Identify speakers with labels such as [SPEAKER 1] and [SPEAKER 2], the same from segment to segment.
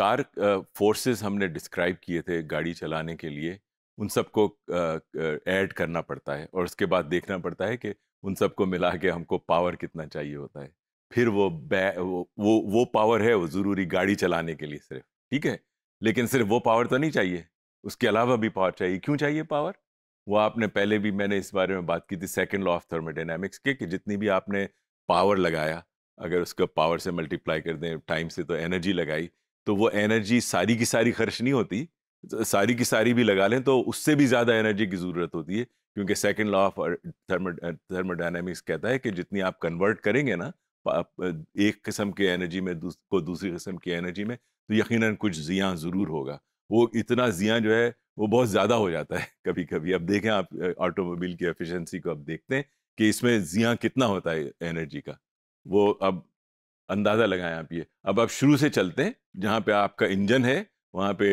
[SPEAKER 1] चार फोर्सेस हमने डिस्क्राइब किए थे गाड़ी चलाने के लिए उन सबको ऐड करना पड़ता है और उसके बाद देखना पड़ता है कि उन सबको मिला के हमको पावर कितना चाहिए होता है फिर वो वो वो वो पावर है वो ज़रूरी गाड़ी चलाने के लिए सिर्फ ठीक है लेकिन सिर्फ वो पावर तो नहीं चाहिए उसके अलावा भी पावर चाहिए क्यों चाहिए पावर वो आपने पहले भी मैंने इस बारे में बात की थी सेकेंड लॉ ऑफ थर्मोडाइनमिक्स के कि जितनी भी आपने पावर लगाया अगर उसको पावर से मल्टीप्लाई कर दें टाइम से तो एनर्जी लगाई तो वो एनर्जी सारी की सारी खर्च नहीं होती सारी की सारी भी लगा लें तो उससे भी ज़्यादा एनर्जी की ज़रूरत होती है क्योंकि सेकेंड लॉ ऑफ थर्मोडाइनमिक्स कहता है कि जितनी आप कन्वर्ट करेंगे ना एक किस्म के एनर्जी में दूस, को दूसरी किस्म की एनर्जी में तो यकीन कुछ जियाँ ज़रूर होगा वो इतना जियाँ जो है वो बहुत ज़्यादा हो जाता है कभी कभी अब देखें आप ऑटोमोबाइल की एफिशिएंसी को अब देखते हैं कि इसमें जियाँ कितना होता है एनर्जी का वो अब अंदाज़ा लगाएं आप ये अब आप शुरू से चलते हैं जहाँ पे आपका इंजन है वहाँ पे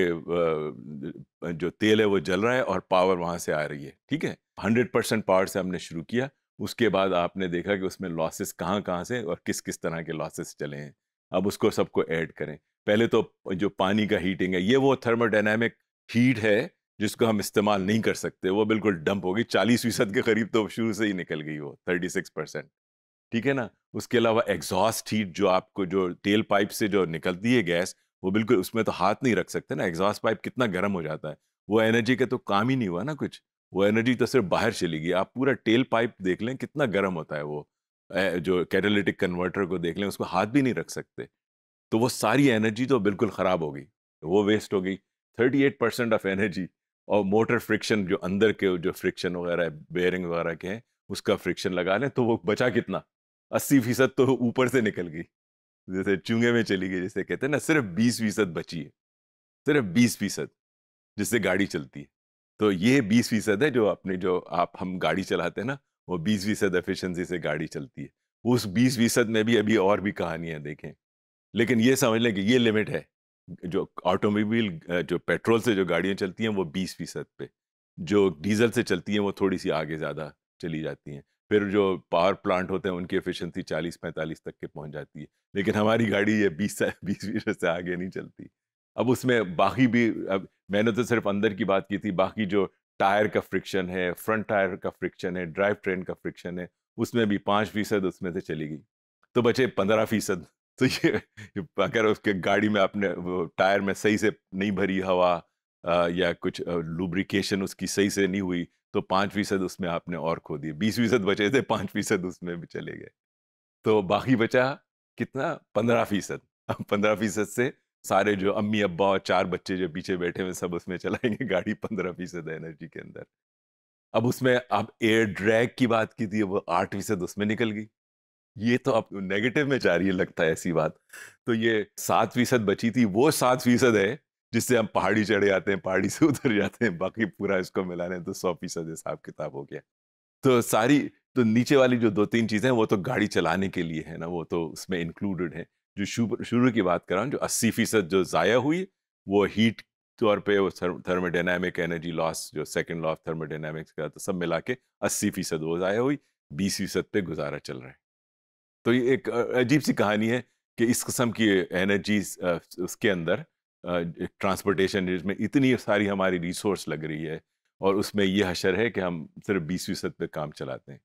[SPEAKER 1] जो तेल है वो जल रहा है और पावर वहाँ से आ रही है ठीक है हंड्रेड परसेंट पावर से हमने शुरू किया उसके बाद आपने देखा कि उसमें लॉसेस कहाँ कहाँ से और किस किस तरह के लॉसेस चले हैं अब उसको सबको ऐड करें पहले तो जो पानी का हीटिंग है ये वो थर्मोडाइनमिक हीट है जिसको हम इस्तेमाल नहीं कर सकते वो बिल्कुल डंप होगी चालीस फीसद के करीब तो शुरू से ही निकल गई वो थर्टी सिक्स परसेंट ठीक है ना उसके अलावा एग्जॉस्ट हीट जो आपको जो तेल पाइप से जो निकलती है गैस वो बिल्कुल उसमें तो हाथ नहीं रख सकते ना एग्जॉस्ट पाइप कितना गर्म हो जाता है वो एनर्जी का तो काम ही नहीं हुआ ना कुछ वो एनर्जी तो सिर्फ बाहर चली गई आप पूरा टेल पाइप देख लें कितना गर्म होता है वो जो कैटलिटिक कन्वर्टर को देख लें उसको हाथ भी नहीं रख सकते तो वो सारी एनर्जी तो बिल्कुल ख़राब हो गई वो वेस्ट हो गई thirty eight percent of energy और मोटर फ्रिक्शन जो अंदर के जो फ्रिक्शन वगैरह बेयरिंग वगैरह के हैं उसका फ्रिक्शन लगा लें तो वो बचा कितना अस्सी फीसद तो ऊपर से निकल गई जैसे चूंगे में चली गई जैसे कहते हैं ना सिर्फ बीस फीसद बची है सिर्फ बीस फीसद जिससे गाड़ी चलती है तो ये बीस फीसद है जो अपने जो आप हम गाड़ी चलाते हैं ना वो बीस फीसद एफिशेंसी से गाड़ी चलती है उस बीस फीसद में भी अभी और भी कहानियाँ देखें लेकिन ये समझ लें कि ये लिमिट है जो ऑटोमोबाइल जो पेट्रोल से जो गाड़ियाँ चलती हैं वो बीस फीसद पे जो डीजल से चलती हैं वो थोड़ी सी आगे ज़्यादा चली जाती हैं फिर जो पावर प्लांट होते हैं उनकी एफिशिएंसी 40-45 तक के पहुंच जाती है लेकिन हमारी गाड़ी ये 20 बीस बीस से आगे नहीं चलती अब उसमें बाकी भी अब मैंने तो सिर्फ अंदर की बात की थी बाकी जो टायर का फ्रिक्शन है फ्रंट टायर का फ्रिक्शन है ड्राइव ट्रेन का फ्रिक्शन है उसमें भी पाँच फीसद उसमें से चली गई तो बचे पंद्रह फीसद तो ये अगर उसके गाड़ी में आपने टायर में सही से नहीं भरी हवा या कुछ लुब्रिकेशन उसकी सही से नहीं हुई तो पांच फीसद उसमें आपने और खो दिए बीस फीसद बचे थे पांच फीसद उसमें भी चले गए तो बाकी बचा कितना पंद्रह फीसद अब पंद्रह फीसद से सारे जो अम्मी अब्बा और चार बच्चे जो पीछे बैठे हुए सब उसमें चलाएंगे गाड़ी पंद्रह फीसद एनर्जी के अंदर अब उसमें आप एयर ड्रैग की बात की थी वो आठ फीसद उसमें निकल गई ये तो आप नेगेटिव में जा रही है लगता है ऐसी बात तो ये सात फीसद बची थी वो सात फीसद है जिससे हम पहाड़ी चढ़े जाते हैं पहाड़ी से उतर जाते हैं बाकी पूरा इसको मिला लें तो सौ फीसद हिसाब किताब हो गया तो सारी तो नीचे वाली जो दो तीन चीज़ें वो तो गाड़ी चलाने के लिए है ना वो तो उसमें इंक्लूडेड है जो शुरू की बात कर रहा जो अस्सी फीसद जो ज़ाया हुई वो हीट तौर पर वो थर्मोडाइनमिक एनर्जी लॉस जो सेकेंड लॉ ऑफ थर्मोडाइनमिक्स का तो सब मिला के अस्सी फीसद वो ज़ाया हुई बीस फीसद पे गुजारा चल रहा है तो ये एक अजीब सी कहानी है कि इस किस्म की एनर्जी उसके अंदर ट्रांसपोर्टेशन में इतनी सारी हमारी रिसोर्स लग रही है और उसमें ये हशर है कि हम सिर्फ बीस फीसद पर काम चलाते हैं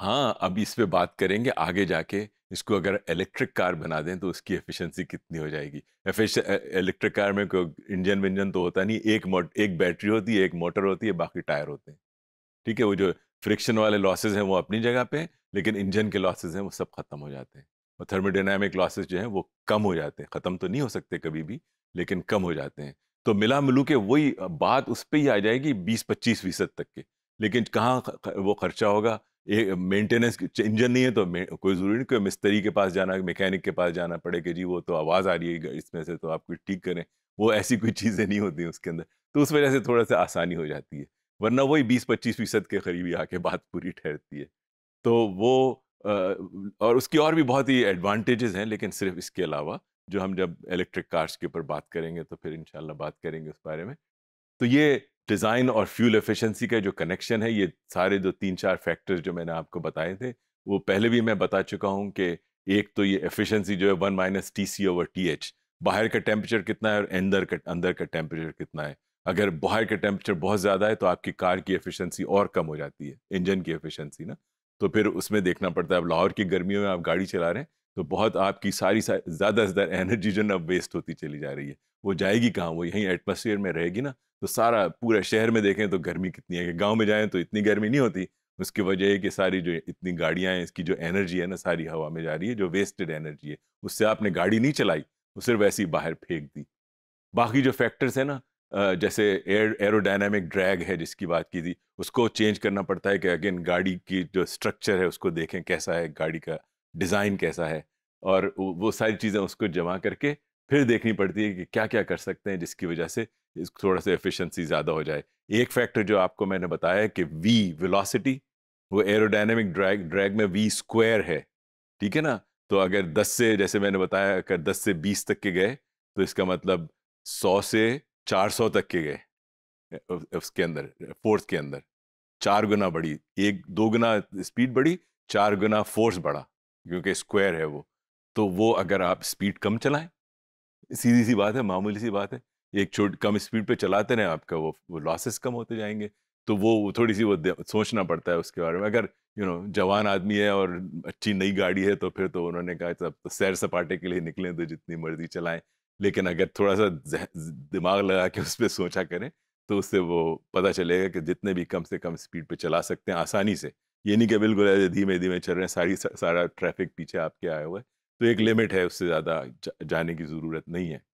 [SPEAKER 1] हाँ अब इस पर बात करेंगे आगे जाके इसको अगर इलेक्ट्रिक कार बना दें तो उसकी एफिशिएंसी कितनी हो जाएगी इलेक्ट्रिक कार में कोई इंजन विंजन तो होता नहीं एक मोट एक बैटरी होती है एक मोटर होती है बाकी टायर होते हैं ठीक है वो जो फ्रिक्शन वाले लॉसेज हैं वो अपनी जगह पे लेकिन इंजन के लॉसेज हैं वो सब ख़त्म हो जाते हैं और थर्मोडाइनमिक लॉसेस जो हैं वो कम हो जाते हैं ख़त्म तो नहीं हो सकते कभी भी लेकिन कम हो जाते हैं तो मिला मिलू के वही बात उस पर ही आ जाएगी बीस पच्चीस फीसद तक के लेकिन कहाँ वो खर्चा होगा एक मेंटेनेंस इंजन नहीं है तो कोई ज़रूरी नहीं कोई मिस्त्री के पास जाना मैकेनिक के पास जाना पड़े कि जी वो तो आवाज़ आ रही है इसमें से तो आप कुछ ठीक करें वो ऐसी कोई चीज़ें नहीं होती उसके अंदर तो उस वजह से थोड़ा सा आसानी हो जाती है वरना वही बीस पच्चीस फीसद के करीब आके बात पूरी ठहरती है तो वो और उसकी और भी बहुत ही एडवांटेजेस हैं लेकिन सिर्फ इसके अलावा जो हम जब इलेक्ट्रिक कार्स के ऊपर बात करेंगे तो फिर इंशाल्लाह बात करेंगे उस बारे में तो ये डिज़ाइन और फ्यूल एफिशिएंसी का जो कनेक्शन है ये सारे जो तीन चार फैक्टर्स जो मैंने आपको बताए थे वो पहले भी मैं बता चुका हूँ कि एक तो ये एफिशिएंसी जो है one minus T C over T H बाहर का टेम्परेचर कितना है और अंदर का अंदर का टेम्परेचर कितना है अगर बाहर का टेम्परेचर बहुत ज़्यादा है तो आपकी कार की एफिशिएंसी और कम हो जाती है इंजन की एफिशिएंसी ना तो फिर उसमें देखना पड़ता है अब लाहौर की गर्मियों में आप गाड़ी चला रहे हैं तो बहुत आपकी सारी ज़्यादा से ज़्यादा एनर्जी जो ना वेस्ट होती चली जा रही है वो जाएगी कहाँ वो यहीं एटमोसफियर में रहेगी ना तो सारा पूरा शहर में देखें तो गर्मी कितनी है कि गाँव में जाएँ तो इतनी गर्मी नहीं होती उसकी वजह है कि सारी जो इतनी गाड़ियाँ हैं इसकी जो एनर्जी है ना सारी हवा में जा रही है जो वेस्टेड एनर्जी है उससे आपने गाड़ी नहीं चलाई वो सिर्फ ऐसी बाहर फेंक दी बाकी जो फैक्टर्स हैं ना जैसे एयर एरोडाइनमिक ड्रैग है जिसकी बात की थी उसको चेंज करना पड़ता है कि अगेन गाड़ी की जो स्ट्रक्चर है उसको देखें कैसा है गाड़ी का डिज़ाइन कैसा है और वो सारी चीज़ें उसको जमा करके फिर देखनी पड़ती है कि क्या क्या कर सकते हैं जिसकी वजह से थोड़ा सा एफिशिएंसी ज़्यादा हो जाए एक फैक्टर जो आपको मैंने बताया कि वी वेलोसिटी वो एरोडाइनमिक ड्रैग ड्रैग में वी स्क्वायर है ठीक है ना तो अगर 10 से जैसे मैंने बताया अगर 10 से 20 तक के गए तो इसका मतलब 100 से चार सौ तक के गए उसके अंदर फोर्स के अंदर चार गुना बढ़ी एक दो गुना स्पीड बढ़ी चार गुना फोर्स बढ़ा क्योंकि स्क्वायर है वो तो वो अगर आप स्पीड कम चलाएं सीधी सी बात है मामूली सी बात है एक छोट कम स्पीड पे चलाते रहें आपका वो वो लॉसेस कम होते जाएंगे तो वो थोड़ी सी वो सोचना पड़ता है उसके बारे में अगर यू नो जवान आदमी है और अच्छी नई गाड़ी है तो फिर तो उन्होंने कहा तो सैर सपाटे के लिए निकलें तो जितनी मर्जी चलाएं लेकिन अगर थोड़ा सा दिमाग लगा के उस पर सोचा करें तो उससे वो पता चलेगा कि जितने भी कम से कम स्पीड पे चला सकते हैं आसानी से ये नहीं कि बिल्कुल धीमे धीमे चल रहे हैं सारी सारा ट्रैफिक पीछे आपके आया हुआ है तो एक लिमिट है उससे ज़्यादा जाने की ज़रूरत नहीं है